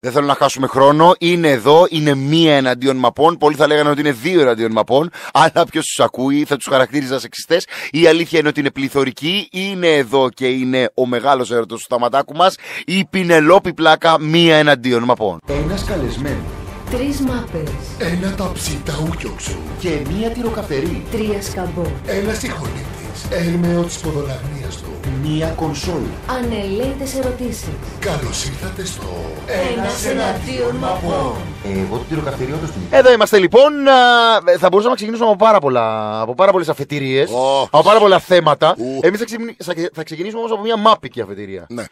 Δεν θέλω να χάσουμε χρόνο. Είναι εδώ, είναι μία εναντίον μαπών. Πολλοί θα λέγανε ότι είναι δύο εναντίον μαπών. Αλλά ποιος τους ακούει, θα τους χαρακτήριζα ω Η αλήθεια είναι ότι είναι πληθωρική. Είναι εδώ και είναι ο μεγάλος έρωτος του σταματάκου μας. Η Πινελόπη πλάκα μία εναντίον μαπών. Ένας καλεσμένος. Τρεις μάπες. Ένα ταψιταούκιοξου. Και μία τυροκαφερή. Τρία σκαμπό. Ένα συγχωνεύτη. Έγμεο της ποδολαγνίας του. Μία κονσόλα. ανελετες ερωτήσεις. Καλώς ήρθατε στο... Ένας εναντίον μαπών. Ε, εγώ το τύριο καυτηριό του Εδώ είμαστε λοιπόν. Θα μπορούσαμε να ξεκινήσουμε από πάρα, πολλά, από πάρα πολλές αφετηρίες. Oh. Από πάρα πολλά θέματα. Oh. Εμείς θα ξεκινήσουμε όμως από μια μάπικη αφετηρία. Ναι.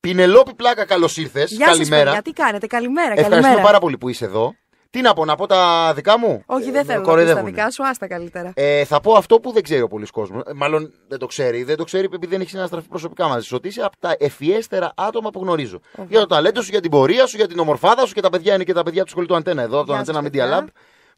Πινελόπη Πλάκα, καλώς ήρθες. Καλημέρα. Παιδιά, τι κάνετε, καλημέρα. Ευχαριστούμε καλημέρα. πάρα πολύ που είσαι εδώ. Τι να πω, να πω τα δικά μου. Όχι, δεν ε, θέλω να πω τα δικά σου, άστα καλύτερα. Ε, θα πω αυτό που δεν ξέρει ο πολλή κόσμο. Ε, μάλλον δεν το ξέρει. Δεν το ξέρει επειδή δεν έχει συναστραφεί προσωπικά μαζί σου. Ότι είσαι από τα ευφιέστερα άτομα που γνωρίζω. Για το ταλέντο σου, για την πορεία σου, για την ομορφάδα σου και τα παιδιά είναι και τα παιδιά του σχολείου του Αντένα εδώ, το Αντένα Media Lab.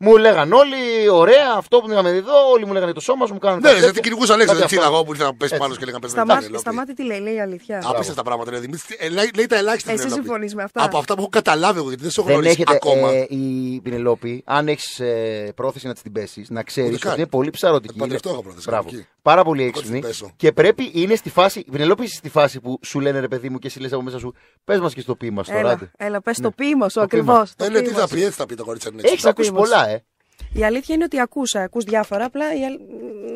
Μου λέγαν όλοι, ωραία, αυτό που είχαμε εδώ, όλοι μου λέγανε το σώμα σου, μου κάνανε. Ναι, δεν κυνηγούσα λέξη, Δεν ξέρω εγώ που ήρθα να πέσει πάνω και λέγανε πέσει πάνω. Σταμάτη τι λέει, λέει η αλήθεια. Απίστευτα τα πράγματα, ε, λέει Λέει τα ελάχιστα. Εσύ συμφωνείς με αυτά. Από αυτά που έχω καταλάβει εγώ, γιατί δεν σε έχω γνωρίσει ακόμα. Ε, η Πινελόπη, αν έχεις ε, πρόθεση να της την πέσεις, να ξέρεις ότι είναι πολύ ψαρωτική. πρόθεση πάρα πολύ έξυπνη. Και πρέπει είναι στη φάση. Βινελόπη στη φάση που σου λένε ρε παιδί μου και εσύ λες από μέσα σου. Πες μας και στο ποίημα σου. Έλα, έλα πες ναι. το ποίημα σου ακριβώ. Δεν ναι, τι θα πει, έτσι θα πει το κορίτσι. Έχει ακούσει πολλά, ε. Η αλήθεια είναι ότι ακούσα, ακούς διάφορα, απλά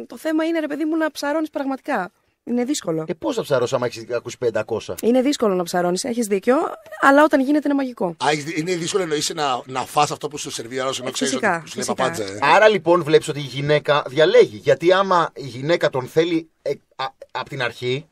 το θέμα είναι ρε παιδί μου να ψαρώνεις πραγματικά. Είναι δύσκολο. Και ε, πώ θα ψαρώσει άμα έχεις ακούσει 500. Είναι δύσκολο να ψαρώνεις, έχεις δίκιο, αλλά όταν γίνεται είναι μαγικό. είναι δύσκολο να να, να φά αυτό που σου σερβίρει αλλά ε, σου ότι παπάντζα. Ε. Άρα λοιπόν βλέπεις ότι η γυναίκα διαλέγει. Γιατί άμα η γυναίκα τον θέλει απ' την αρχή,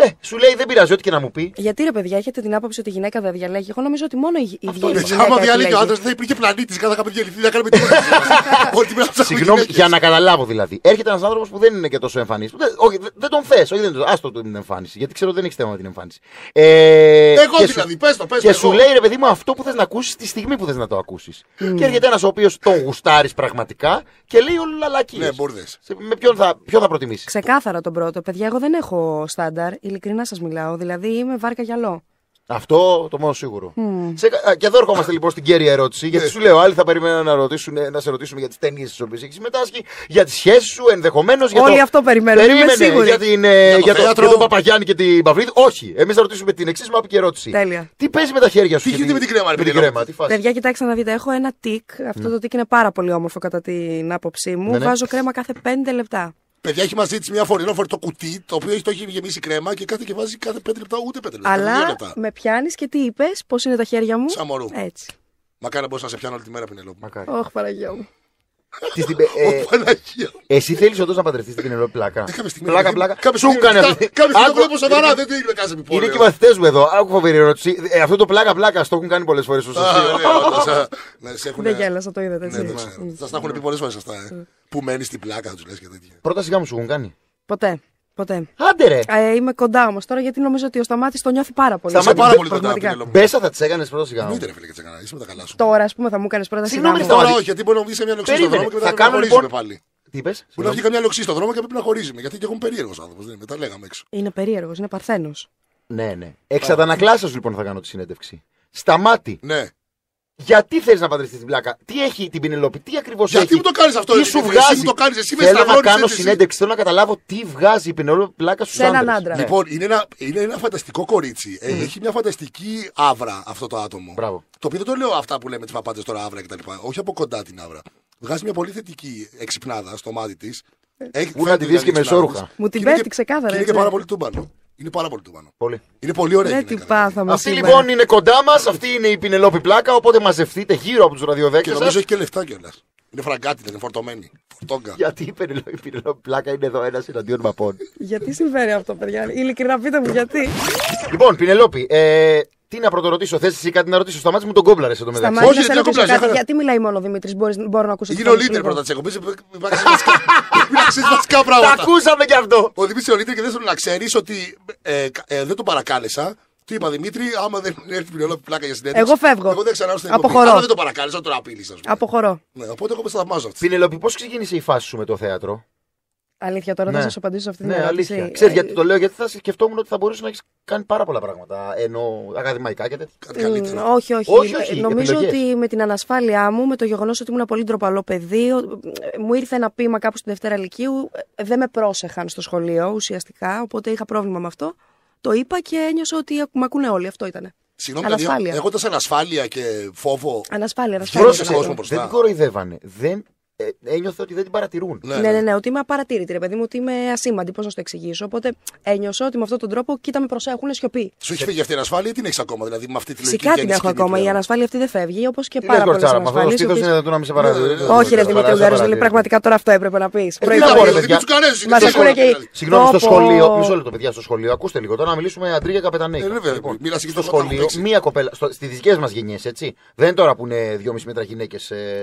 ναι, σου λέει δεν πειράζει, ό,τι και να μου πει. Γιατί ρε παιδιά, έχετε την άποψη ότι η γυναίκα δεν διαλέγει. Εγώ νομίζω ότι μόνο η γυναίκα. διαλέγει. Άμα διαλέγει ο άντρας, θα υπήρχε πλανήτη. Κάθε είχαμε διαλυθεί, δεν κάνουμε τίποτα. Συγγνώμη, για να καταλάβω δηλαδή. Έρχεται ένας άνθρωπος που δεν είναι και τόσο εμφανής. Όχι, δεν τον θες. Όχι, δεν τον άστο την εμφάνιση. Γιατί ξέρω δεν έχει θέμα με την εμφάνιση. Ε, εγώ δηλαδή, πες το, πες Και σου λέει ρε παιδί μου αυτό που θες να ακούσεις τη στιγμή που θες να το ακούσεις. Mm. Και έρχεται ένας ο οποίος τον γουστάρεις πραγματικά και λέει ο ναι, λακίε. Με ποιον θα προτιμήσεις. Ξεκάθαρα τον πρώτο, παιδιά, εγώ δεν έχω στάνταρ. Ειλικρινά σας μιλάω. Δηλαδή είμαι βάρκα γυαλό. Αυτό το μόνο σίγουρο. Mm. Σε, και εδώ ερχόμαστε λοιπόν στην κέρια ερώτηση. Γιατί ναι. σου λέω, άλλοι θα περιμένουν να, ρωτήσουν, να σε ρωτήσουν για τις ταινίες τις οποίες έχεις συμμετάσχει, για τις σχέσεις σου ενδεχομένως. Όλοι το... αυτό περιμένουν. Περίμενε, είμαι σίγουρη. Για, την, ε, για, το θέατρο... Παπαγιάννη και την Παυρίδη. Όχι. Εμείς θα ρωτήσουμε την εξής μαπική ερώτηση. Τέλεια. Τι παίζει με τα χέρια σου. Τι γίνεται με την κρέμα, με την κρέμα. Παιδιά, κοιτάξτε να δείτε, έχω ένα τικ. Αυτό ναι. το τικ είναι πάρα πολύ όμορφο κατά την άποψή μου. Ναι, Βάζω κρέμα κάθε 5 λεπτά. Παιδιά, έχει μαζί της μια φορεινό φορτό κουτί, το οποίο το έχει γεμίσει κρέμα και κάθε και βάζει κάθε 5 λεπτά, ούτε πέντε λεπτά. Αλλά με πιάνεις και τι είπες, πώς είναι τα χέρια μου. Σαμορού. Έτσι. Μακάρι να μπορούσα να σε πιάνω όλη τη μέρα, Πινελόπου. Μακάρι. Όχι, oh, μου. Ε, εσύ θέλεις όντως να παντρευτείς την Πινελόπη πλάκα. Ε, πλάκα, ε, πλάκα. Σου κάνει αυτή. Κάποιο βλέπω σοβαρά, δεν είναι και οι Είναι μαθητές μου εδώ. Άκου φοβερή ερώτηση. Αυτό το πλάκα πλάκα το έχουν κάνει πολλές φορές στο ναι, ναι, Δεν γέλασα, το είδατε. Ναι, mm. Θα τα έχουν πει πολλές φορές αυτά. Mm. Που μένεις στην πλάκα τους λες και τέτοια. Πρώτα σιγά μου σου έχουν κάνει. Ποτέ. Ποτέ. Άντε ρε. Ε, είμαι κοντά όμως τώρα γιατί νομίζω ότι ο Σταμάτης το νιώθει πάρα πολύ. Σταμάτη πάρα πολύ τώρα. Μπέσα θα τις έκανες πρώτα σιγά. Μην ρε και τις έκανε. Είσαι με τα καλά σου. Τώρα ας πούμε θα μου έκανες πρώτα σιγά. Συγγνώμη τώρα όχι γιατί μπορεί να βγει σε μια λοξή στον δρόμο και μετά να λοιπόν... πάλι. Τι είπες. Μπορεί να βγει καμιά λοξή στον δρόμο και πρέπει να χωρίζουμε γιατί και εγώ είμαι περίεργος άνθρωπος. Μετά λέγαμε έξω. Είναι περίεργος, είναι παρθένος. Ναι, ναι. Εξ λοιπόν θα κάνω τη συνέντευξη. Σταμάτη. Ναι. Γιατί θέλεις να παντρευτείς την πλάκα, Τι έχει την Πινελόπη, τι ακριβώς έχει. Γιατί μου το κάνεις αυτό, τι σου βγάζει. Εσύ μου το κάνεις, εσύ με θέλω να κάνω συνέντευξη, θέλω να καταλάβω τι βγάζει η Πινελόπη πλάκα στους άντρε. Ναι. Λοιπόν, είναι ένα, είναι ένα φανταστικό κορίτσι. Ε, έχει μια φανταστική αύρα αυτό το άτομο. Μπράβο. Το οποίο δεν το λέω αυτά που λέμε τις παπάτε τώρα άβρα κτλ. Όχι από κοντά την αύρα. Βγάζει μια πολύ θετική εξυπνάδα στο μάτι της. Μου τη και Μου την πέφτει ξεκάθαρα. Είναι και ε. πάρα πολύ τούμπανο. Είναι πάρα πολύ του πάνω. Πολύ. Είναι πολύ ωραία. Δεν την πάθαμε. Αυτή λοιπόν είναι κοντά μας, αυτή είναι η Πινελόπη Πλάκα. Οπότε μαζευτείτε γύρω από τους ραδιοδέκτε. Και νομίζω έχει και λεφτά κιόλας. Είναι δεν είναι φορτωμένη. Φορτόγκα. Γιατί η Πινελόπη Πλάκα είναι εδώ ένας εναντίον μαπών. γιατί συμβαίνει αυτό, παιδιά. Ειλικρινά πείτε μου, γιατί. Λοιπόν, Πινελόπη, ε, τι να πρωτορωτήσω, θες εσύ κάτι να ρωτήσω. Σταμάτησε μου τον κόμπλαρες εδώ μεταξύ. Όχι, δεν τον Γιατί μιλάει μόνο ο Δημήτρης, μπορώ να ακούσω. Γίνει ο Λίτερ πρώτα της εκπομπής. Υπάρχει βασικά πράγματα. Τα ακούσαμε κι αυτό. Ο Δημήτρης ο Λίτερ και δεν θέλω να ξέρεις ότι ε, ε, δεν τον παρακάλεσα. Του είπα Δημήτρη, άμα δεν έρθει πληρώνω πλάκα για συνέντευξη. Εγώ φεύγω. Εγώ δεν ξανάρθω στην Αποχωρώ. Άμα δεν το παρακάλεσα, τώρα απειλήσα. Αποχωρώ. Ναι, οπότε εγώ με σταυμάζω αυτή. Πινελοπή, πώς ξεκίνησε η φάση σου με το θέατρο. Αλήθεια, τώρα ναι. θα σας απαντήσω σε αυτή την ναι, ερώτηση. Αλήθεια. Ξέρεις, ε, γιατί το λέω, γιατί θα σκεφτόμουν ότι θα μπορούσε να έχεις κάνει πάρα πολλά πράγματα. Ενώ ακαδημαϊκά και τέτοια. όχι, όχι. όχι, όχι. Ε, νομίζω ότι με την ανασφάλειά μου, με το γεγονός ότι ήμουν πολύ ντροπαλό παιδί, ε, μου ήρθε ένα πείμα κάπου στην Δευτέρα Λυκείου. Δεν με πρόσεχαν στο σχολείο ουσιαστικά, οπότε είχα πρόβλημα με αυτό. Το είπα και ένιωσα ότι με ακούνε όλοι. Αυτό ήταν. Συγγνώμη, ανασφάλεια. Δηλαδή, ανασφάλεια και φόβο. Ανασφάλεια, ανασφάλεια. Δεν κοροϊδεύανε. Δεν ε, ένιωθε ότι δεν την παρατηρούν. Ναι, ναι, ναι, ναι, ναι ότι είμαι απαρατήρητη, ρε παιδί μου, ότι είμαι ασήμαντη. Πώς να το εξηγήσω. Οπότε ένιωσα ότι με αυτόν τον τρόπο κοίτα με προσέχουν σιωπή. Σου έχει φύγει αυτή η ανασφάλεια ή την έχεις ακόμα, δηλαδή με αυτή τη λογική. Φυσικά την έχω ακόμα. Η ανασφάλεια αυτή δεν φεύγει, όπως και πάρα πολλέ φορέ. Αυτό είναι δυνατό να μην σε παρατηρεί. Ναι, ναι, Όχι, ρε Δημήτρη Ουγγαρό, δηλαδή πραγματικά τώρα αυτό έπρεπε να πεις. Ε, μα ακούνε και δηλαδή. Συγγνώμη στο σχολείο, μισό λεπτό παιδιά στο σχολείο, ακούστε λίγο τώρα να μιλήσουμε αντρίγια καπετανέκη. Ε, λοιπόν, στο σχολείο, μία κοπέλα, στις δικές μας γενιές, έτσι. Δεν τώρα που είναι 2,5 μέτρα γυναίκες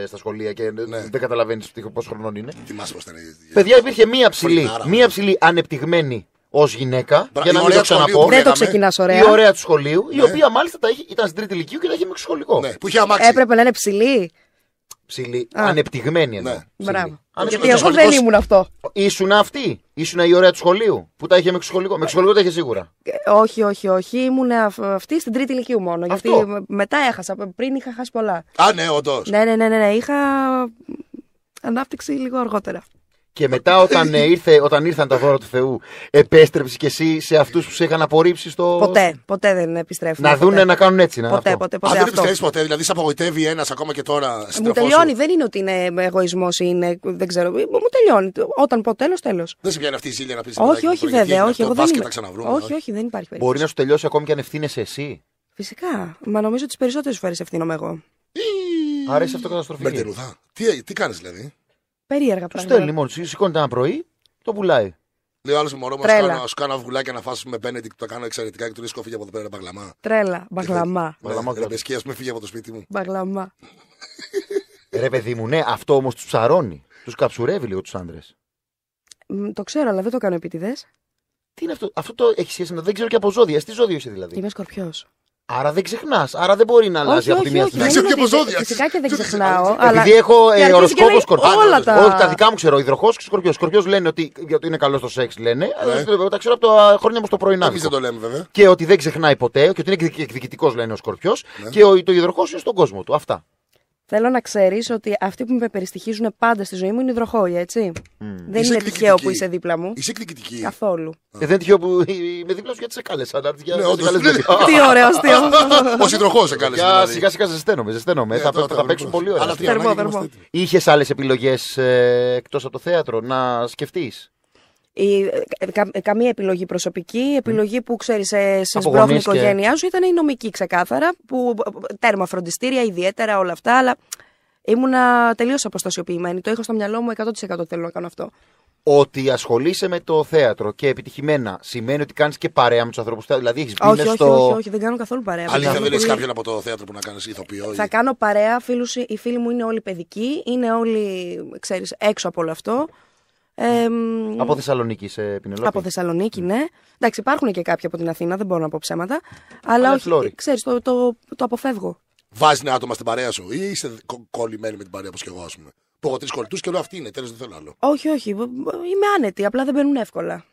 στα σχολεία και δεν καταλαβαίνουν καταλαβαίνεις πόσο χρονών είναι. Θυμάσαι πώς ήταν. Παιδιά, υπήρχε μία ψηλή, μία ψηλή ανεπτυγμένη ως γυναίκα. Μπρα, για να μην το ξαναπώ. Δεν το ξεκινάς ωραία. Η ωραία του σχολείου, ναι. η οποία μάλιστα τα είχε, ήταν στην τρίτη ηλικία και τα είχε μέχρι σχολικό. Ναι, που είχε αμάξει. Έπρεπε να είναι ψηλή. Ψηλή. Α. Ανεπτυγμένη εδώ. Ναι. Μπράβο. Γιατί εγώ σχολικός... δεν ήμουν αυτό. Ήσουν αυτή. Ήσουν η ωραία του σχολείου που τα είχε μέχρι σχολικό. το σχολικό τα είχε σίγουρα. Ε, όχι, όχι, όχι. Ήμουν αυτή στην τρίτη ηλικία μόνο. Γιατί μετά έχασα. Πριν είχα χάσει πολλά. Α, ναι, όντως. Ναι, ναι, ναι, ναι, ναι. Είχα ανάπτυξη λίγο αργότερα. Και μετά όταν, ε, ήρθε, όταν ήρθαν τα δώρα του Θεού, επέστρεψες κι εσύ σε αυτούς που σε είχαν απορρίψει στο. Ποτέ, ποτέ δεν επιστρέφουν. Να δούνε να κάνουν έτσι. Να, ποτέ, ποτέ, ποτέ. Αν δεν επιστρέφεις ποτέ, δηλαδή σε απογοητεύει ένας ακόμα και τώρα στην ε, Μου τελειώνει, δεν είναι ότι είναι εγωισμός ή είναι. Δεν ξέρω. Ε, μου τελειώνει. Όταν πω τέλος, τέλος. Δεν σε πιάνει αυτή η ζήλια να πεις. Όχι, όχι, βέβαια. Όχι, εγώ δεν είμαι... όχι, όχι, δεν υπάρχει περίπτωση. Μπορεί να σου τελειώσει ακόμη και αν ευθύνεσαι εσύ. Φυσικά. Μα νομίζω τις περισσότερες φορές ευθύνομαι εγώ. Άρα Με τη Μπερδελουδά. Τι, τι κάνεις δηλαδή. Περίεργα πράγματα. Του στέλνει μόνο, σηκώνεται ένα πρωί, το πουλάει. Λέω άλλος μωρό μας, να σου κάνω αυγουλάκια να φάσουμε πέντε που τα κάνω εξαιρετικά και του λέει φύγει από εδώ πέρα μπαγλαμά. Τρέλα, μπαγλαμά. Μπαγλαμά, και α πούμε, φύγει από το σπίτι μου. Μπαγλαμά. Ρε παιδί μου, ναι, αυτό όμως τους ψαρώνει. Τους καψουρεύει λίγο τους άντρε. Το ξέρω, αλλά δεν το κάνω επίτηδες. Τι είναι αυτό, αυτό το έχει σχέση με το δεν ξέρω και από ζώδια. Τι ζώδιο είσαι δηλαδή. Είμαι σκορπιός. Άρα δεν ξεχνάς. Άρα δεν μπορεί να αλλάζει από τη μία στιγμή. Δεν ξέρω και πώ ζώδια. Φυσικά και δεν ξεχνάω. Επειδή έχω ε, οροσκόπο σκορπιό. Όλα τα. Όχι, τα δικά μου ξέρω. Υδροχός και σκορπιός. Σκορπιός λένε ότι γιατί είναι καλό στο σεξ, λένε. Αλλά ναι. τα ξέρω από τα χρόνια μου στο πρωινά. Εμείς δεν το λέμε βέβαια. Και ότι δεν ξεχνάει ποτέ. Και ότι είναι εκδικητικός, λένε ο σκορπιός. Ναι. Και ο υδροχός είναι στον κόσμο του. Αυτά. Θέλω να ξέρεις ότι αυτοί που με περιστοιχίζουν πάντα στη ζωή μου είναι υδροχόοι, έτσι. Δεν είναι τυχαίο που είσαι δίπλα μου. Είσαι εκδικητική. Καθόλου. Ε, δεν είναι τυχαίο που είμαι δίπλα σου γιατί σε κάλεσα. Ναι, όντω. Δηλαδή. Τι ωραίο αστείο. Ο υδροχό σε κάλεσε. Δηλαδή. Σιγά σιγά ζεσταίνομαι. ζεσταίνομαι. Ε, θα παίξουν πολύ ωραία. Είχες άλλες επιλογές εκτός από το θέατρο να σκεφτείς. Η, ε, ε, καμία επιλογή προσωπική. επιλογή που ξέρεις, ε, σε, σε η οικογένειά σου ήταν η νομική ξεκάθαρα. Που, τέρμα φροντιστήρια, ιδιαίτερα όλα αυτά. Αλλά ήμουνα τελείως αποστασιοποιημένη. Το είχα στο μυαλό μου 100% θέλω να κάνω αυτό. Ότι ασχολείσαι με το θέατρο και επιτυχημένα σημαίνει ότι κάνεις και παρέα με τους ανθρώπους. Δηλαδή έχεις όχι, στο. Όχι, όχι, όχι, δεν κάνω καθόλου παρέα. Αλήθεια, δεν βρει κάποιον από το θέατρο που να κάνεις ηθοποιό. Θα κάνω παρέα. Φίλους, οι φίλοι μου είναι όλοι παιδικοί, είναι όλοι έξω από όλο αυτό. Ε, από Θεσσαλονίκη σε Πινελόπη. Από Θεσσαλονίκη, ναι. ναι. Εντάξει, υπάρχουν και κάποιοι από την Αθήνα, δεν μπορώ να πω ψέματα. Αλλά, όχι, ξέρεις, το, το, το αποφεύγω. Βάζει ένα άτομα στην παρέα σου ή είσαι κολλημένη με την παρέα όπως και εγώ, ας πούμε. Που έχω τρεις κολλητούς και λέω αυτή είναι, τέλος δεν θέλω άλλο. Όχι, όχι. Είμαι άνετη, απλά δεν μπαίνουν εύκολα.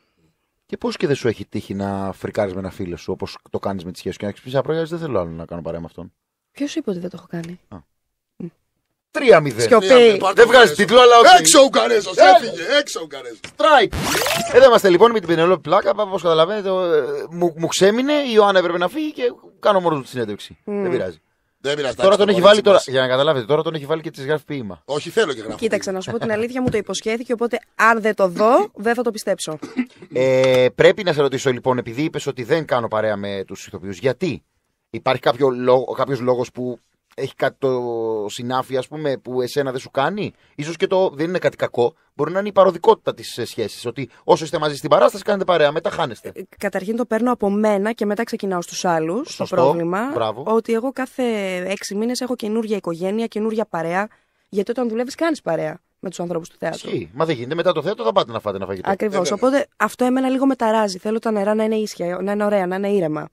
Και πώ και δεν σου έχει τύχει να φρικάρεις με ένα φίλο σου όπως το κάνεις με τη σχέση και να έχεις πει δεν θέλω άλλο να κάνω παρέα με αυτόν. Ποιος είπε ότι δεν το έχω κάνει. 3-0. Σιωπή. Δεν βγάζει τίτλο, αλλά όχι. Έξω ο Καρέζο, ε, έφυγε. Έξω ο Καρέζο. Στράικ. Εδώ είμαστε λοιπόν με την Πενελόπη Πλάκα. Όπως καταλαβαίνετε, ε, μου, μου ξέμεινε. Η Ιωάννα έπρεπε να φύγει και κάνω μόνο τους τη συνέντευξη. Mm. Δεν πειράζει. Δεν πειράζει. Τώρα τον έχει βάλει. Τώρα, για να καταλάβετε, τώρα τον έχει βάλει και της γράφει ποίημα. Όχι, θέλω και γράφω. Κοίταξε, να σου πω την αλήθεια, μου το υποσχέθηκε. Οπότε, αν δεν το δω, δεν θα το πιστέψω. Ε, πρέπει να σε ρωτήσω λοιπόν, επειδή είπες ότι δεν κάνω παρέα με τους ηθοποιούς, γιατί υπάρχει κάποιο λόγο, κάποιος λόγος που έχει κάτι το συνάφι, ας πούμε, που εσένα δεν σου κάνει. σω και το δεν είναι κάτι κακό. Μπορεί να είναι η παροδικότητα της ε, σχέσης. Ότι όσο είστε μαζί στην παράσταση, κάνετε παρέα, μετά χάνεστε. Ε, καταρχήν το παίρνω από μένα και μετά ξεκινάω στους άλλους. Το πρόβλημα. Ότι εγώ κάθε έξι μήνες έχω καινούργια οικογένεια, καινούργια παρέα. Γιατί όταν δουλεύεις, κάνεις παρέα με τους ανθρώπους του θέατρου. Ισχύει. Μα δεν γίνεται. Μετά το θέατρο θα πάτε να φάτε να φαγητό. Ακριβώς. Ε, Οπότε αυτό εμένα λίγο με ταράζει. Θέλω τα νερά να είναι ίσια, να είναι ωραία, να είναι ήρεμα.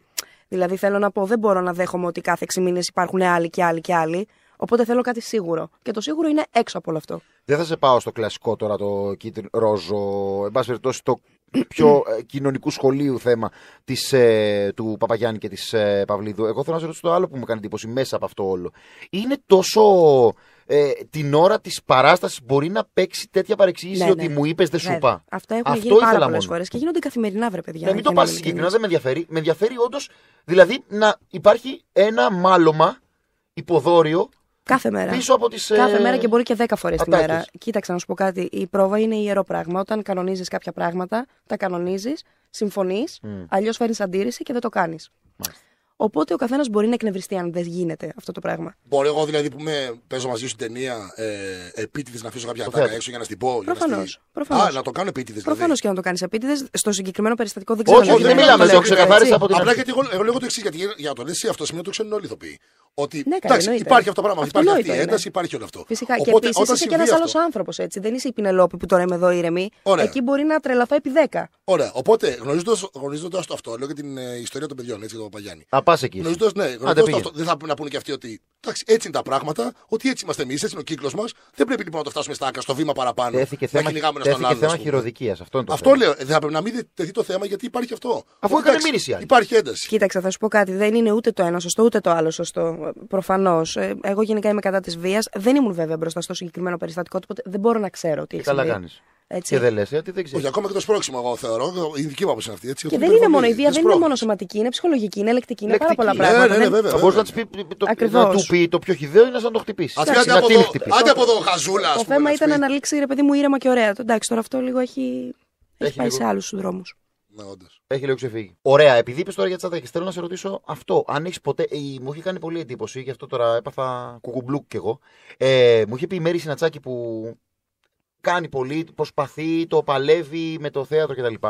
Δηλαδή θέλω να πω, δεν μπορώ να δέχομαι ότι κάθε 6 μήνες υπάρχουν άλλοι και άλλοι και άλλοι. Οπότε θέλω κάτι σίγουρο. Και το σίγουρο είναι έξω από όλο αυτό. Δεν θα σε πάω στο κλασικό τώρα το κίτρινο ρόζο. Εν πάση περιπτώσει, το πιο ε, κοινωνικού σχολείου θέμα της, ε, του Παπαγιάννη και της ε, Παυλίδου. Εγώ θέλω να σε ρωτήσω το άλλο που μου κάνει εντύπωση μέσα από αυτό όλο. Είναι τόσο. Ε, την ώρα της παράστασης μπορεί να παίξει τέτοια παρεξήγηση ναι, ότι ναι. μου είπες δεν σου είπα. έχουν αυτό γίνει πάρα πολλές και γίνονται καθημερινά, βρε παιδιά. Ναι, μην το πα συγκεκριμένα, δεν με ενδιαφέρει. Με ενδιαφέρει όντως δηλαδή να υπάρχει ένα μάλωμα υποδόριο Κάθε μέρα. Πίσω από τις, ε, Κάθε μέρα και μπορεί και 10 φορές τη μέρα. Κοίταξα, να σου πω κάτι. Η πρόβα είναι ιερό πράγμα. Όταν κανονίζεις κάποια πράγματα, τα κανονίζεις, συμφωνείς, mm. αλλιώς φέρνεις αντίρρηση και δεν το κάνεις. Οπότε ο καθένας μπορεί να εκνευριστεί αν δεν γίνεται αυτό το πράγμα. Μπορεί εγώ δηλαδή που με παίζω μαζί σου ταινία ε, επίτηδες να αφήσω κάποια τάκα έξω για να την πω. Προφανώ. Α, να το κάνω επίτηδες. Δηλαδή. Προφανώς και να το κάνεις επίτηδες. Στο συγκεκριμένο περιστατικό δεν ξέρω. Όχι, δεν μιλάμε, το ξεκαθάρισα από την. Απλά γιατί εγώ, εγώ, λέω το εξής, γιατί για να το λύσει αυτό σημαίνει ότι το ξέρουν όλοι οι ηθοποιοί. Ότι ναι, εντάξει, υπάρχει αυτό το πράγμα. Αυτό υπάρχει αυτή η ναι. ένταση, υπάρχει όλο αυτό. Φυσικά. Οπότε, και επίση είσαι και ένας άλλος άνθρωπο. Δεν είσαι η Πινελόπη που τώρα είμαι εδώ ήρεμη. Ωραία. Εκεί μπορεί να τρελαθώ επί 10. Ωραία. Οπότε γνωρίζοντας το αυτό, λέω και την ε, ιστορία των παιδιών, έτσι το παγιάνι. πας εκεί. Γνωρίζοντας ναι, αυτό, δεν θα πρέπει να πούνε και αυτοί ότι εντάξει, έτσι είναι τα πράγματα, ότι έτσι είμαστε εμείς, έτσι είναι ο κύκλος μας. Δεν πρέπει λοιπόν να το φτάσουμε στα άκρα, στο βήμα παραπάνω. Τέθηκε θέμα, τέθηκε θέμα χειροδικίας. Αυτό, είναι το αυτό λέω. Δεν θα πρέπει να μην τεθεί το θέμα γιατί υπάρχει αυτό. Αφού έκανε μήνυση Υπάρχει ένταση. Κοίταξε, θα σου πω κάτι. Δεν είναι ούτε το ένα σωστό ούτε το άλλο σωστό προφανώς. Ε, εγώ γενικά είμαι κατά της βίας. Δεν ήμουν βέβαια μπροστά στο συγκεκριμένο περιστατικό, οπότε δεν μπορώ να ξέρω τι ε, έχει Καλά κάνει. Και δεν λες, γιατί δεν ξέρεις. Όχι, ακόμα και το σπρώξιμο, εγώ θεωρώ. Η δική μου άποψη αυτή. Έτσι, και δεν είναι μόνο η βία, δεν είναι μόνο σωματική, είναι ψυχολογική, είναι ελεκτική, είναι πάρα πολλά πράγματα. Ε, ναι, ναι, βέβαια. να, του πει το πιο χιδαίο είναι να το χτυπήσεις. Άντε από εδώ, χαζούλα. Το θέμα ήταν να λήξει ρε παιδί μου ήρεμα και ωραία. Εντάξει, τώρα αυτό λίγο έχει πάει σε άλλους δρόμους. Ναι, όντως. Έχει λίγο ξεφύγει. Ωραία, επειδή είπες τώρα για και θέλω να σε ρωτήσω αυτό. Αν ε, έχεις ποτέ. μου είχε κάνει πολύ εντύπωση, γι' αυτό τώρα έπαθα κουκουμπλουκ κι εγώ. Ε, μου είχε πει η Μέρη Σινατσάκη που κάνει πολύ, προσπαθεί, το παλεύει με το θέατρο κτλ.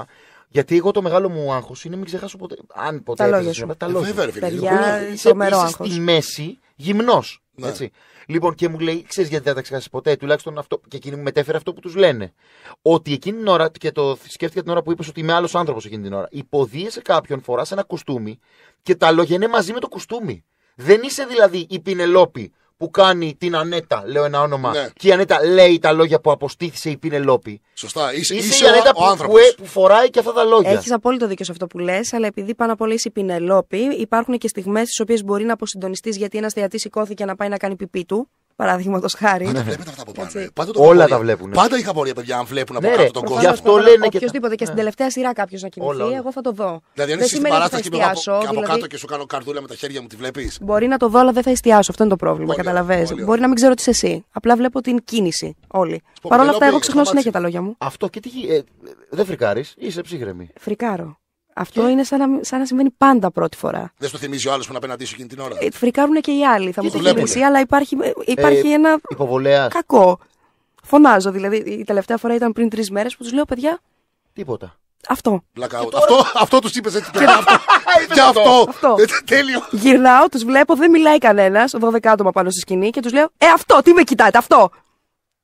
Γιατί εγώ το μεγάλο μου άγχος είναι μην ξεχάσω ποτέ. Αν ποτέ. Τα λόγια σου. Τα λόγια. Ε, βέβαια, Είσαι, Στη μέση γυμνός. Ναι. Έτσι. Λοιπόν, και μου λέει, ξέρεις γιατί δεν τα ξεχάσεις ποτέ, τουλάχιστον αυτό. Και εκείνη μου μετέφερε αυτό που τους λένε. Ότι εκείνη την ώρα, και το σκέφτηκα την ώρα που είπες ότι είμαι άλλος άνθρωπος εκείνη την ώρα, υποδίεσαι κάποιον, φοράς ένα κουστούμι και τα λόγια είναι μαζί με το κουστούμι. Δεν είσαι δηλαδή η Πινελόπη που κάνει την Ανέτα, λέω ένα όνομα, ναι. και η Ανέτα λέει τα λόγια που αποστήθησε η Πινελόπη. Σωστά. Είσαι, είσαι η Ανέτα ο, που, που, που, φοράει και αυτά τα λόγια. Έχεις απόλυτο δίκιο σε αυτό που λες, αλλά επειδή πάνω απ' όλα είσαι η Πινελόπη, υπάρχουν και στιγμές στις οποίες μπορεί να αποσυντονιστείς γιατί ένας θεατής σηκώθηκε να πάει να κάνει πιπί του. Παραδείγματος χάρη. Ναι, ναι. Όλα τα βλέπουν. Πάντα είχα πορεία, παιδιά, αν βλέπουν από ναι, κάτω τον κόσμο. Γι' αυτό λένε και. Οποιοδήποτε και στην τελευταία σειρά κάποιος να κοιμηθεί, εγώ θα το δω. Δηλαδή, αν είσαι στην παράσταση και από δηλαδή- κάτω και σου κάνω καρδούλα με τα χέρια μου, τη βλέπεις. Μπορεί να το δω, αλλά δεν θα εστιάσω. Αυτό είναι το πρόβλημα. Καταλαβέ. Μπορεί να μην ξέρω τι εσύ. Απλά βλέπω την κίνηση όλοι. Παρ' όλα αυτά, εγώ ξεχνώ συνέχεια τα λόγια μου. Αυτό και τι. Ε, ε, δεν φρικάρεις, είσαι ψύχρεμη. Φρικάρω. Αυτό και... είναι σαν να, σαν να συμβαίνει πάντα πρώτη φορά. Δεν σου θυμίζει ο άλλος που να απέναντί σου εκείνη την ώρα. Ε, φρικάρουν και οι άλλοι, θα μου το θυμίσει, αλλά υπάρχει, ε, υπάρχει ε, ένα Υποβολέας. κακό. Φωνάζω δηλαδή. Η τελευταία φορά ήταν πριν τρεις μέρες που τους λέω, παιδιά. Τίποτα. Αυτό. Blackout. Τώρα... Αυτό, αυτό τους είπες έτσι. Και αυτό. και αυτό. αυτό. Ε, τέλειο. Γυρνάω, τους βλέπω, δεν μιλάει κανένας. 12 άτομα πάνω στη σκηνή και τους λέω Ε, αυτό, τι με κοιτάτε, αυτό.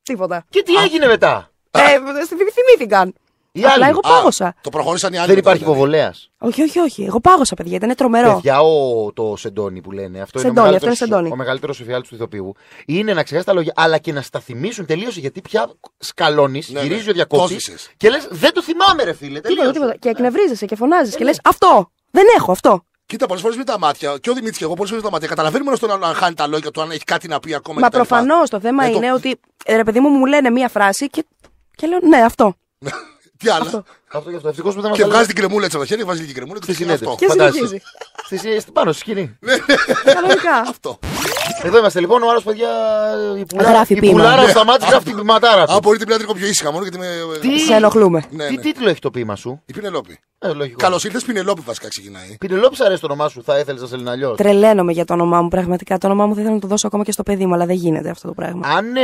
Τίποτα. Και τι έγινε μετά. Ε, θυμήθηκαν. Οι Απλά άλλοι. εγώ πάγωσα. Α, το προχώρησαν οι άλλοι. Δεν υπάρχει υποβολέα. Δηλαδή. Όχι, όχι, όχι. Εγώ πάγωσα, παιδιά. Ήταν τρομερό. Για ό το σεντόνι που λένε αυτό είναι μόνο. ο, το σεντόνι που λένε. Αυτό σεντόνι, είναι ο μεγαλύτερο, ο μεγαλύτερος εφιάλτη του ηθοποιού. Είναι να ξεχάσεις τα λόγια, αλλά και να στα θυμίσουν τελείως Γιατί πια σκαλώνεις, ναι, ναι. γυρίζεις ο διακόπτη και λες δεν το θυμάμαι, ρε φίλε. Τίποτα, τίποτα. Και ναι. εκνευρίζεσαι και φωνάζει ε, και ναι. λες αυτό. Δεν έχω αυτό. Κοίτα, πολλές φορές με τα μάτια. Και ο Δημήτρης και εγώ πολλές φορές με τα μάτια. Καταλαβαίνουμε στον άλλο να χάνει τα λόγια του, αν έχει κάτι να πει ακόμα. Μα προφανώς το θέμα είναι ότι ε, ρε παιδί μου μου λένε μία φράση και λέω ναι, αυτό. 点了。Αυτό και αυτό. Ευτυχώς δεν μας. Και βγάζει την κρεμούλα έτσι από τα χέρια, βάζει την κρεμούλα και αυτό. Φαντάζεσαι. Στην πάνω στη σκηνή. Ναι. Κανονικά. Αυτό. Εδώ είμαστε λοιπόν, ο άλλος παιδιά. Η πουλάρα, η πουλάρα ναι. σταμάτησε αυτή τη ματάρα. Αν μπορείτε να πιο ήσυχα μόνο γιατί με. Τι σε ενοχλούμε. Ναι, Τι τίτλο έχει το πείμα σου. Η Πινελόπη. Ε, Καλώς ήρθες, Πινελόπη βασικά ξεκινάει. Πινελόπη, αρέσει το όνομά σου, θα ήθελες να σε λένε αλλιώς. Τρελαίνομαι για το όνομά μου, πραγματικά. Το όνομά μου θα ήθελα να το δώσω ακόμα και στο παιδί μου, αλλά δεν γίνεται αυτό το πράγμα. Αν. Ναι.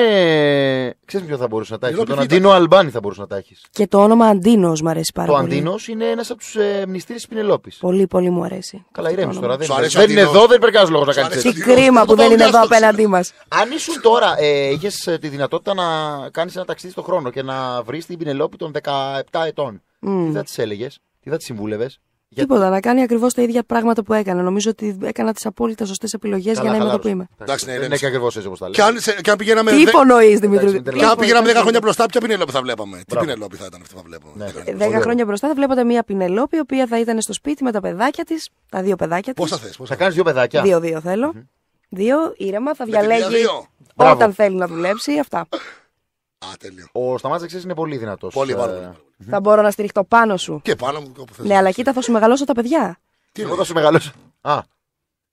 Ε, Ξέρεις ποιο θα μπορούσε να τα έχεις. Τον Αντίνο Αλμπάνι θα μπορούσε να τα έχεις. Και το όνομα Αντίνος μ' αρέσει πάρα το είναι ένας από τους ε, μνηστήρες της Πινελόπης. Πολύ, πολύ μου αρέσει. καλά, ηρέμησε τώρα. Δεν, αρέσει, δεν είναι εδώ, δεν υπάρχει λόγος να κάνει Τι κρίμα που δεν είναι εδώ απέναντί μας. Αν ήσουν τώρα, ε, είχες ε, τη δυνατότητα να κάνεις ένα ταξίδι στον χρόνο και να βρεις την Πινελόπη των 17 ετών. Τι θα της έλεγες, τι θα της συμβούλευες. Τίποτα, να κάνει ακριβώς τα ίδια πράγματα που έκανε. Νομίζω ότι έκανα τις απόλυτα σωστές επιλογές για να είμαι εδώ που είμαι. Εντάξει, ναι, είναι και ακριβώς έτσι όπως τα λέει. Και αν πηγαίναμε. Τι υπονοείς, Δημήτρη. Και αν πηγαίναμε 10 χρόνια μπροστά, ποια πινελόπη θα βλέπαμε. Τι πινελόπη θα ήταν αυτή που θα βλέπαμε. 10 ναι, ε, χρόνια μπροστά θα βλέπατε μία πινελόπη η οποία θα ήταν στο σπίτι με τα παιδάκια της, τα δύο παιδάκια της. Πώ θα θε, θα κάνεις δύο παιδάκια. Δύο-δύο θέλω. Δύο ήρεμα θα διαλέγει όταν θέλει να δουλέψει. Αυτά. Α, τέλειο. Ο Σταμάτης Αξία είναι πολύ δυνατός. Πολύ, πάρα ε. πολύ. Θα μπορώ να στηριχτώ πάνω σου. Και πάνω μου, όπου θέλει. Ναι, αλλά κοίτα, θα σου μεγαλώσω τα παιδιά. Τι Εγώ θα σου μεγαλώσω. Α.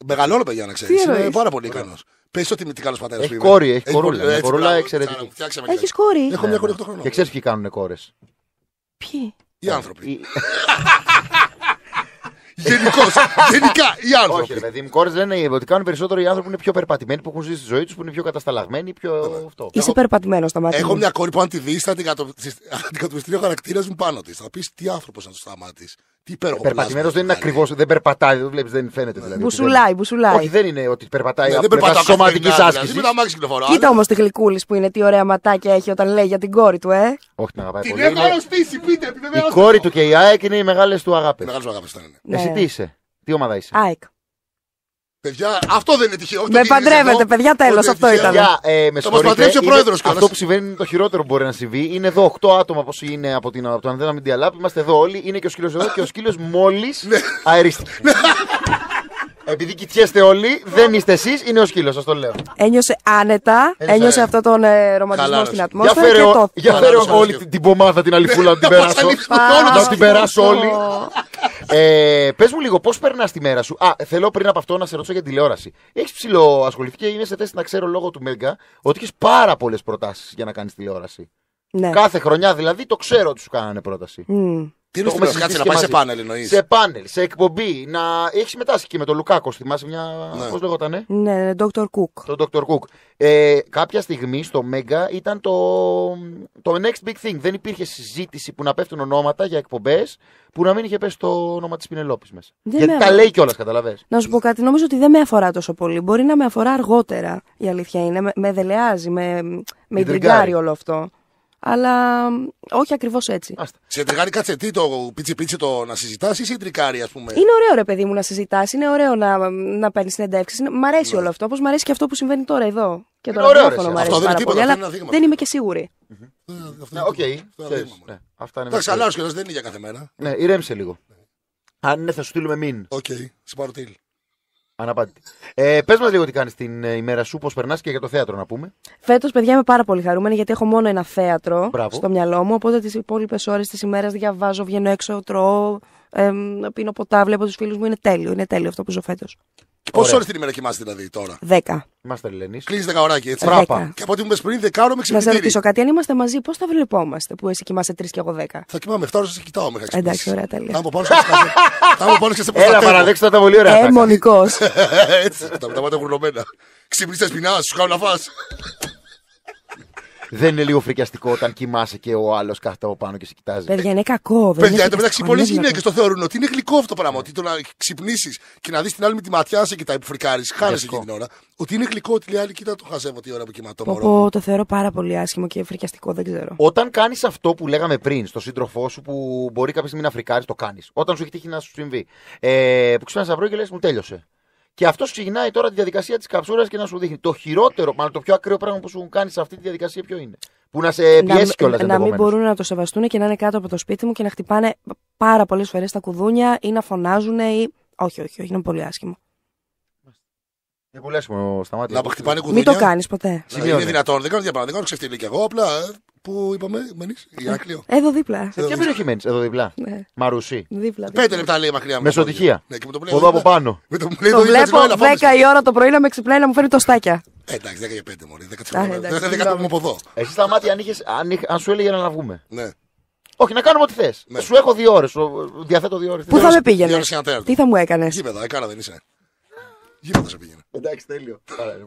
Μεγαλώνω, παιδιά, να ξέρεις. Είναι πάρα πολύ ικανός. Πες ό,τι με τι κάνω πατέρα σου. Κόρη, έχει κορούλα. Κορούλα εξαιρετική. Έχει κόρη. Έχω μια ναι, ναι, κόρη 8 ναι. χρόνια. Και ξέρεις ποιοι κάνουν κόρες. Ποιοι. Οι άνθρωποι. Γενικώς. γενικά οι άνθρωποι. Όχι, δηλαδή, μου κόρες λένε ότι κάνουν περισσότερο οι άνθρωποι που είναι πιο περπατημένοι, που έχουν ζήσει τη ζωή τους, που είναι πιο κατασταλαγμένοι, πιο αυτό. Είσαι περπατημένο στα μάτια. Έχω μια κόρη που αν τη δει, θα αντικατοπιστεί ο χαρακτήρας μου πάνω της. Θα πεις τι άνθρωπος να του σταμάτησε. Τι υπέροχο. Ε, Περπατημένος δεν είναι ακριβώς, δεν περπατάει, δεν βλέπεις, δεν φαίνεται δηλαδή. Μπουσουλάει, μπουσουλάει. Όχι, δεν είναι ότι περπατάει ναι, περπατάει. από σωματικής άσκηση. Δηλαδή, Κοίτα όμως τη γλυκούλης που είναι, τι ωραία ματάκια έχει όταν λέει για την κόρη του, ε. Όχι, την αγαπάει πολύ. Την έχω αρρωστήσει, πείτε, Η κόρη του και η ΑΕΚ είναι οι μεγάλες του αγάπες. Μεγάλες του αγάπες ήταν. Ναι. Εσύ ναι. τι είσαι, τι ομάδα είσαι. ΑΕΚ. Παιδιά, αυτό δεν είναι τυχαίο. Με παντρεύετε, παιδιά, τέλος. Αυτό ήταν. Ε, με θα ο πρόεδρος Αυτό που συμβαίνει είναι το χειρότερο που μπορεί να συμβεί. Είναι εδώ 8 άτομα όπω είναι από, την, από τον Είμαστε εδώ όλοι. Είναι και ο σκύλος εδώ και ο σκύλος μόλις ναι. αερίστηκε. Ναι. Επειδή κοιτιέστε όλοι, δεν είστε εσείς, είναι ο σκύλος, σας το λέω. Ένιωσε άνετα, ένιωσε, αυτό τον ε, ρομαντισμό στην ατμόσφαιρα. Για το... για φέρε όλη την, πομάδα την αληθούλα, να την περάσω. Να την περάσω όλη. ε, Πες μου λίγο, πώς περνάς τη μέρα σου. Α, θέλω πριν από αυτό να σε ρωτήσω για τηλεόραση. Έχεις ψηλό ασχοληθεί και είναι σε θέση να ξέρω λόγω του Μέγκα ότι έχεις πάρα πολλές προτάσεις για να κάνεις τηλεόραση. Ναι. Κάθε χρονιά δηλαδή το ξέρω ότι σου κάνανε πρόταση. Τι το έχουμε να πάει σε πάνελ, εννοείς. Σε πάνελ, σε εκπομπή. Να έχεις συμμετάσχει και με τον Λουκάκο. Θυμάσαι μια. Ναι. Πώς λεγότανε. Ναι, Dr. Cook. Το Dr. Cook. Ε, κάποια στιγμή στο Μέγκα ήταν το, το next big thing. Δεν υπήρχε συζήτηση που να πέφτουν ονόματα για εκπομπές που να μην είχε πέσει το όνομα της Πινελόπης μέσα. Δεν Γιατί τα λέει κιόλας, καταλαβέ. Να σου πω κάτι, νομίζω ότι δεν με αφορά τόσο πολύ. Μπορεί να με αφορά αργότερα, η αλήθεια είναι. Με, με δελεάζει, με, με όλο αυτό αλλά όχι ακριβώς έτσι. Σε τρικάρει κάτσε τι το πιτσι πιτσι το να συζητάς ή σε τρικάρει, ας πούμε. Είναι ωραίο ρε παιδί μου να συζητάς, είναι ωραίο να, να παίρνεις συνεντεύξεις. Μ' αρέσει ναι. όλο αυτό, όπως μ' αρέσει και αυτό που συμβαίνει τώρα εδώ. Και το Αυτό δεν είναι τίποτα, πολύ, αλλά δεν είμαι και σίγουρη. Ναι, οκ. Εντάξει, ναι, ναι, και κιόλα δεν είναι για κάθε μέρα. Ναι, ηρέμησε λίγο. Αν είναι, θα σου στείλουμε μην. Οκ, σε Αναπάντητη. Ε, Πες μας λίγο τι κάνεις την ε, ημέρα σου, πώς περνάς και για το θέατρο να πούμε. Φέτος, παιδιά, είμαι πάρα πολύ χαρούμενη γιατί έχω μόνο ένα θέατρο στο μυαλό μου. Οπότε τις υπόλοιπες ώρες της ημέρας διαβάζω, βγαίνω έξω, τρώω, ε, πίνω ποτά, βλέπω τους φίλους μου. Είναι τέλειο, είναι τέλειο αυτό που ζω φέτος. Πόσε ώρες την ημέρα κοιμάστε δηλαδή τώρα. 10. Είμαστε Ελληνεί. Κλείνει 10 ωράκι, έτσι. Πράπα. Και από ό,τι μου πε πριν, 10 ώρα με ξυπνάει. Να σε ρωτήσω κάτι, αν είμαστε μαζί, πώς θα βλεπόμαστε που εσύ κοιμάσαι 3 και εγώ 10. Θα κοιμάμαι 7 ώρε, σε κοιτάω μέχρι Εντάξει, ωραία, τέλεια. Θα μου πάνω σε κάθε. Έλα, παραδέξτε τα πολύ ωραία. Ε, Αιμονικό. Έτσι, τα πατάω γουρλωμένα. Ξυπνήστε πεινά, σου κάνω να φά δεν είναι λίγο φρικιαστικό όταν κοιμάσαι και ο άλλος κάθεται από πάνω και σε κοιτάζει. Παιδιά, είναι κακό. Παιδιά, εν πολλέ γυναίκες το θεωρούν ότι είναι γλυκό αυτό το πράγμα. Ότι το να ξυπνήσεις και να δεις την άλλη με τη ματιά σε κοιτάει που φρικάρεις, χάνεσαι εκείνη την ώρα. Ότι είναι γλυκό ότι λέει άλλη, κοίτα το χαζεύω την ώρα που κοιμάτω. μωρό. το θεωρώ πάρα πολύ άσχημο και φρικιαστικό, δεν ξέρω. Όταν κάνεις αυτό που λέγαμε πριν στο σύντροφό σου που μπορεί κάποια στιγμή να φρικάρεις, το κάνεις. Όταν σου έχει τύχει να σου συμβεί. Ε, που ξυπνάς αυρό και λες, μου τέλειωσε. Και αυτός ξεκινάει τώρα τη διαδικασία της καψούρας και να σου δείχνει. Το χειρότερο, μάλλον το πιο ακραίο πράγμα που σου κάνει σε αυτή τη διαδικασία, ποιο είναι. Που να σε πιέσει κιόλας. Να, μην μπορούν να το σεβαστούν και να είναι κάτω από το σπίτι μου και να χτυπάνε πάρα πολλές φορές τα κουδούνια ή να φωνάζουν ή. Όχι, όχι, όχι, είναι πολύ άσχημο. Είναι πολύ άσχημο, σταμάτη. Να χτυπάνε κουδούνια. Μην το κάνεις ποτέ. Δηλαδή, είναι δυνατόν, δεν κάνω διαπάνω, δεν κάνω ξεφτύλι κι εγώ. Απλά ε, Πού είπαμε, μένεις, Ηράκλειο. Ναι. Εδώ δίπλα. Ε, Σε ποια περιοχή μένεις, εδώ δίπλα. Ναι. ναι. Μαρουσί. Δίπλα. Πέντε λεπτά λέει μακριά. μου. Μεσοτυχία. Ναι, και με το πλέον, Εδώ από πάνω. Με το, πλέον, το βλέπω 10 η ώρα το πρωί να με ξυπνάει να μου φέρει το στάκια. Ε, εντάξει, 10 για 5 μόλι. 10 θα από εδώ. Εσύ στα μάτια αν, είχες, αν, αν σου έλεγε να βγούμε. Ναι. Όχι, να κάνουμε ό,τι θες. Ναι. Σου έχω δύο ώρες. Διαθέτω δύο ώρες. Πού θα με πήγαινες. Τι θα μου έκανες. Γήπεδα, έκανα ε, δεν είσαι. Γήπεδο σε πήγαινε. Εντάξει, τέλειο.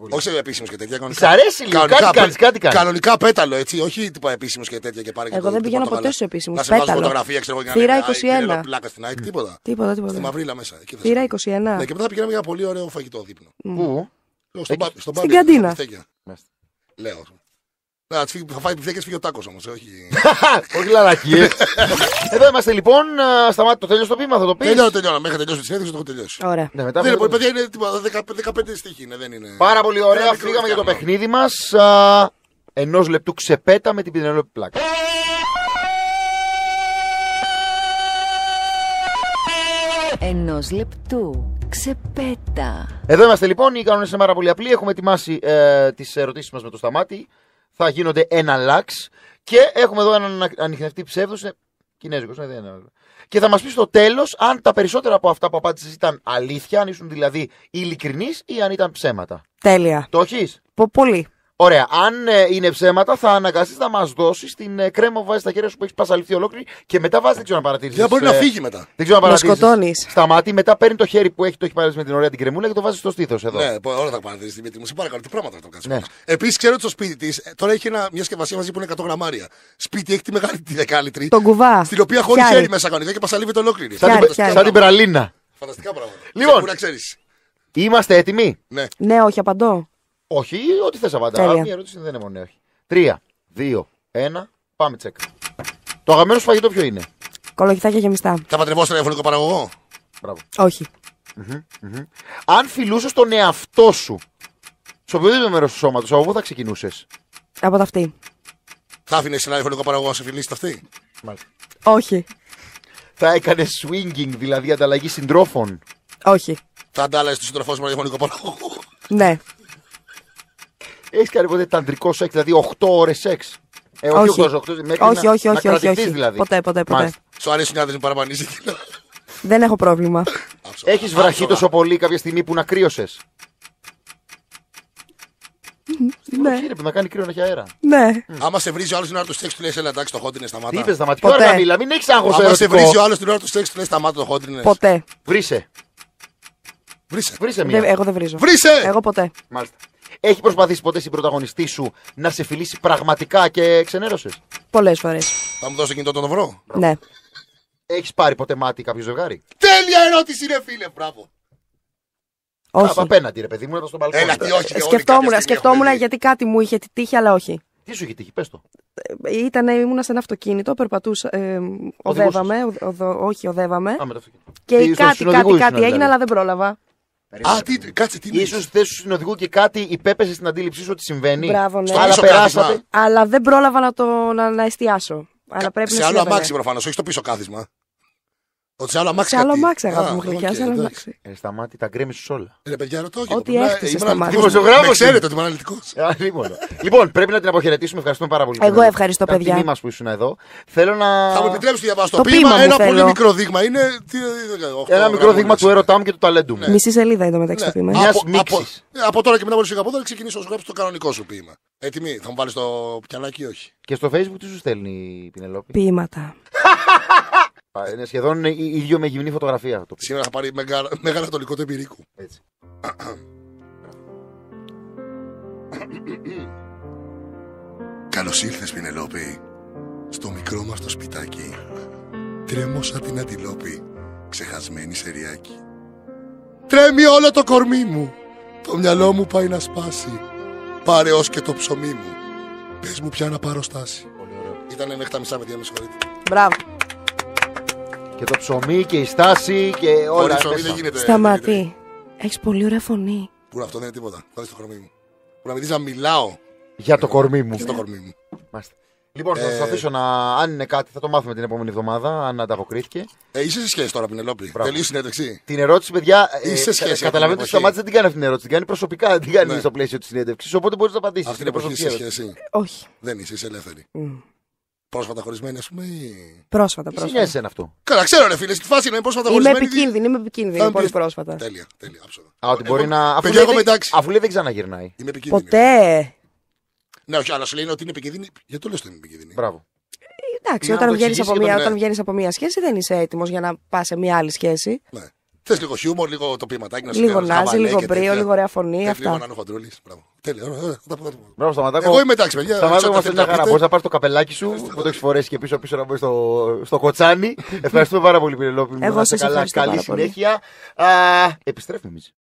Όχι σε επίσημος και τέτοια. Κανονικά, αρέσει λίγο. κάτι κάνεις, κάτι κάνεις. Κανονικά πέταλο, έτσι. Όχι τίποτα επίσημος και τέτοια και πάρει Εγώ δεν πηγαίνω ποτέ σε επίσημο. Να σε βάζω φωτογραφία, ξέρω εγώ. Θύρα 21. Πλάκα στην ΑΕΚ, τίποτα. Τίποτα, τίποτα. Στη μαυρίλα μέσα. Θύρα 21. Ναι, και μετά πηγαίναμε για πολύ ωραίο φαγητό δείπνο. Πού? Στην καντίνα. Λέω. Να, θα φάει πιθέ και φύγει ο τάκος όμως. Όχι, όχι λαρακίε. Εδώ είμαστε λοιπόν. Σταμάτη το τέλειωσε το πείμα, θα το πεις. Τελειώνω, τελειώνω. Μέχρι τελειώσει τη συνέντευξη το έχω τελειώσει. Ωραία. Ναι, μετά είναι, λοιπόν, παιδιά είναι 15 στοιχεία. Είναι, δεν είναι... Πάρα πολύ ωραία. Φύγαμε για το παιχνίδι μας. Ενός λεπτού ξεπέτα με την πινελό Πλάκα. Ενός λεπτού. Ξεπέτα. Εδώ είμαστε λοιπόν. Οι κανόνες είναι πάρα πολύ απλοί. Έχουμε ετοιμάσει ε, τις ερωτήσεις μας με το σταμάτη θα γίνονται ένα λαξ. Και έχουμε εδώ έναν ανοιχνευτή ψεύδος. Είναι κινέζικος, ναι, δεν είναι. Και θα μας πει στο τέλος αν τα περισσότερα από αυτά που απάντησες ήταν αλήθεια, αν ήσουν δηλαδή ειλικρινής ή αν ήταν ψέματα. Τέλεια. Το έχεις. Πολύ. Ωραία. Αν ε, είναι ψέματα, θα αναγκαστείς να μας δώσεις την ε, κρέμα που βάζεις στα χέρια σου που έχεις πασαληθεί ολόκληρη και μετά βάζεις. Δεν ξέρω να παρατηρήσεις. Δεν μπορεί να ε, φύγει μετά. Δεν ξέρω να παρατηρήσεις. Σταμάτη, μετά παίρνει το χέρι που έχει το έχει παρατηρήσει με την ωραία την κρεμούλα και το βάζεις στο στήθος εδώ. Ναι, όλα τα παρατηρήσεις Δημήτρη μου. Σε παρακαλώ, τι πράγματα το κάνεις. Ναι. Επίσης ξέρω ότι στο σπίτι της τώρα έχει ένα, μια σκευασία μαζί που είναι 100 γραμμάρια. Σπίτι έχει τη μεγάλη τη δεκάλυτρη. Τον κουβά. Στην οποία χωρί χέρι μέσα κανονικά και πασαλίβεται ολόκληρη. Σαν την περαλίνα. Φανταστικά πράγματα. Λοιπόν, Είμαστε έτοιμοι. Ναι, ναι όχι, απαντώ. Όχι, ό,τι θες απαντά. Μία ερώτηση δεν είναι μόνο όχι. Τρία, δύο, ένα, πάμε τσεκ. Το αγαμένο σου φαγητό ποιο είναι. Κολοκυθάκια γεμιστά. Θα πατρεμώσει ένα εφορικό παραγωγό. Μπράβο. Όχι. Mm-hmm, mm-hmm. Αν φιλούσες τον εαυτό σου, σε οποιοδήποτε μέρος του σώματος, από πού θα ξεκινούσες. Από τα αυτή. Θα άφηνες ένα εφορικό παραγωγό να σε φιλήσει τα αυτή. Μάλιστα. Όχι. Θα έκανες swinging, δηλαδή ανταλλαγή συντρόφων. Όχι. Θα αντάλλαγες τους συντροφό με ένα παραγωγό. Ναι. Έχεις κάνει ποτέ ταντρικό σεξ, δηλαδή 8 ώρες σεξ. Ε, όχι, όχι, όχι, να, όχι, Δηλαδή. Ποτέ, ποτέ, ποτέ. Μάλιστα. Σου αρέσει να Δεν έχω πρόβλημα. Έχεις βραχεί τόσο πολύ κάποια στιγμή που να κρύωσες. Ναι. Όχι, να κάνει κρύο να έχει αέρα. Ναι. Άμα σε βρίζει ο άλλος την ώρα του σεξ του λε: Ελά, το σταμάτα. Τι είπες, μην έχεις ε, σε άλλος την ώρα Ποτέ. Βρίσε. Βρίσε. Βρίσε Εγώ δεν βρίζω. Βρίσε! Εγώ ποτέ. Έχει προσπαθήσει ποτέ στην πρωταγωνιστή σου να σε φιλήσει πραγματικά και ξενέρωσες. Πολλές φορές. Θα μου δώσεις κινητό τον βρω. Ναι. Έχεις πάρει ποτέ μάτι κάποιο ζευγάρι. Τέλεια ερώτηση, ρε φίλε, μπράβο. Όχι. απέναντι, ρε παιδί μου, ήταν στον μπαλκόνι. Έλα, τι όχι, ε, σκεφτόμουν, σκεφτόμουν γιατί κάτι μου είχε τύχει, αλλά όχι. Τι σου είχε τύχει, πες το. Ε, ήτανε, ήμουνα σε ένα αυτοκίνητο, περπατούσα. Ε, οδεύαμε, οδο, όχι, οδεύαμε. Α, Και Τι, κάτι, κάτι, κάτι έγινε, δηλαδή. αλλά δεν πρόλαβα. Α, τι, κάτσε, τι Ίσως θέσει του και κάτι υπέπεσε στην αντίληψή σου ότι συμβαίνει. Μπράβο, ναι. Αλλά περάσατε. Αλλά δεν πρόλαβα να, το, να, εστιάσω. Αλλά πρέπει σε να άλλο αμάξι προφανώς, όχι στο πίσω κάθισμα. Ο άλλο μάξα αγαπητοί μου, γλυκιά, σε άλλο αμάξι. Ε, σταμάτη, τα γκρέμισε όλα. Ε, ρε, παιδιά, ρωτώ και Ό,τι έχετε σταμάτη. Δημοσιογράφος. Ε, ξέρετε ότι είμαι αναλυτικό. Λοιπόν, πρέπει να την αποχαιρετήσουμε. Ευχαριστούμε πάρα πολύ. Εγώ ευχαριστώ, παιδιά. Τιμή μας που ήσουν εδώ. Θέλω να. Θα μου επιτρέψεις να διαβάσω το πείμα. Ένα πολύ μικρό δείγμα είναι. Ένα μικρό δείγμα του έρωτά μου και του ταλέντου μου. Ναι. Μισή σελίδα εδώ μεταξύ ναι. του πείμα. Ναι, από τώρα και μετά από από τώρα ξεκινήσω να σου το κανονικό σου πείμα. Έτοιμη, θα μου βάλεις το πιανάκι ή όχι. Και στο facebook τι σου στέλνει η Πινελόπη. Ποίηματα. Είναι σχεδόν ίδιο με γυμνή φωτογραφία. Το Σήμερα θα πάρει μεγάλο, ατολικό του εμπειρίκου. Έτσι. Καλώς ήρθε Πινελόπη, στο μικρό μας το σπιτάκι. Τρέμωσα την αντιλόπη, ξεχασμένη σε ριάκι. Τρέμει όλο το κορμί μου, το μυαλό μου πάει να σπάσει. Πάρε ως και το ψωμί μου. Πες μου πια να πάρω στάση. Ήταν ένα 7,5 με με Μπράβο. Και το ψωμί και η στάση και όλα αυτά. ψωμί δεν γίνεται. Σταματή. Έχεις πολύ ωραία φωνή. Πού αυτό δεν είναι τίποτα. Θα δεις το κορμί μου. Που να μην να μιλάω. Για το κορμί μου. Για το κορμί μου. Μάστε. Λοιπόν, θα σας ε, να. Αν είναι κάτι, θα το μάθουμε την επόμενη εβδομάδα, αν ανταποκρίθηκε. Ε, είσαι σε σχέση τώρα, Πινελόπη. Τελείω συνέντευξη. Την ερώτηση, παιδιά. Ε, είσαι σε σχέση. Καταλαβαίνετε ότι σταμάτησε δεν την κάνει αυτή την ερώτηση. Την κάνει προσωπικά, δεν την κάνει ναι. στο πλαίσιο της συνέντευξης. Οπότε μπορείς να απαντήσεις. Αυτή είναι προσωπική σχέση. Όχι. Δεν είσαι, ελεύθερη. Πρόσφατα χωρισμένη, ας πούμε. Ή... Πρόσφατα, πρόσφατα. Τι είναι αυτό. Καλά, ξέρω, ρε φίλε. Στη φάση είναι πρόσφατα είμαι χωρισμένη. Επικίνδυνη, είμαι επικίνδυνη, είμαι πολύ πρόσφατα. Τέλεια, τέλεια. Άψογα. Α, ότι μπορεί να. Αφού, λέει, αφού λέει δεν ξαναγυρνάει. Είμαι επικίνδυνη. Ποτέ. Ναι, όχι, αλλά σου λέει ότι είναι επικίνδυνη. Γιατί το λες ότι είναι επικίνδυνη. Μπράβο. Ε, εντάξει, όταν βγαίνεις από, ναι. από μία σχέση δεν είσαι έτοιμος για να πας σε μία άλλη σχέση. Ναι. Θες λίγο χιούμορ, λίγο το πείματάκι να σου Λίγο ναζι, λίγο μπρίο, λίγο ωραία φωνή. Αυτά. Λίγο να είναι χοντρούλη. Τέλειο. Μπράβο, σταματάκι. Εγώ είμαι εντάξει, παιδιά. Σταματάκο, μα μια χαρά. Μπορείς να πάρεις το καπελάκι σου που το έχεις φορέσει και πίσω πίσω να μπεις στο κοτσάνι. Ευχαριστούμε πάρα πολύ, Πυρελόπη. Εγώ σα ευχαριστώ. Καλή συνέχεια. Επιστρέφουμε εμείς.